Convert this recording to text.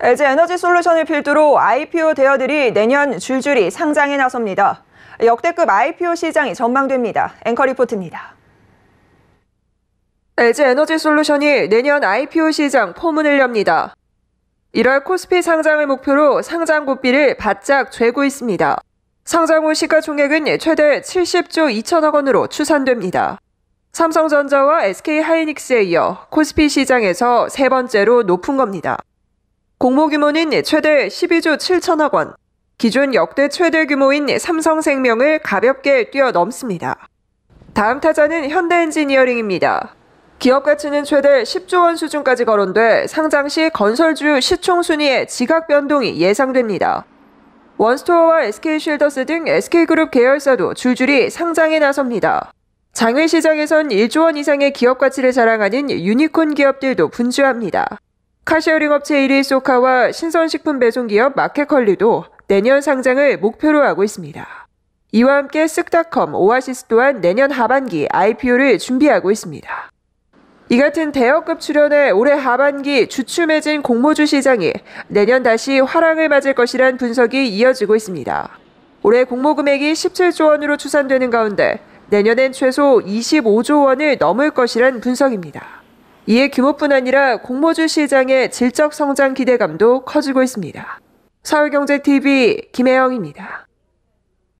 LG 에너지 솔루션을 필두로 IPO 대여들이 내년 줄줄이 상장에 나섭니다. 역대급 IPO 시장이 전망됩니다. 앵커 리포트입니다. LG 에너지 솔루션이 내년 IPO 시장 포문을 엽니다. 1월 코스피 상장을 목표로 상장 고비를 바짝 죄고 있습니다. 상장 후 시가총액은 최대 70조 2천억 원으로 추산됩니다. 삼성전자와 SK하이닉스에 이어 코스피 시장에서 세 번째로 높은 겁니다. 공모 규모는 최대 12조 7천억 원, 기존 역대 최대 규모인 삼성생명을 가볍게 뛰어넘습니다. 다음 타자는 현대엔지니어링입니다. 기업 가치는 최대 10조 원 수준까지 거론돼 상장 시 건설주 시총 순위의 지각 변동이 예상됩니다. 원스토어와 SK쉴더스 등 SK그룹 계열사도 줄줄이 상장에 나섭니다. 장외 시장에선 1조 원 이상의 기업 가치를 자랑하는 유니콘 기업들도 분주합니다. 카쉐어링 업체 1위 소카와 신선식품 배송기업 마켓컬리도 내년 상장을 목표로 하고 있습니다. 이와 함께 쓱닷컴, 오아시스 또한 내년 하반기 IPO를 준비하고 있습니다. 이 같은 대여급 출연에 올해 하반기 주춤해진 공모주 시장이 내년 다시 화랑을 맞을 것이란 분석이 이어지고 있습니다. 올해 공모 금액이 17조 원으로 추산되는 가운데 내년엔 최소 25조 원을 넘을 것이란 분석입니다. 이에 규모뿐 아니라 공모주 시장의 질적 성장 기대감도 커지고 있습니다. 서울경제TV 김혜영입니다.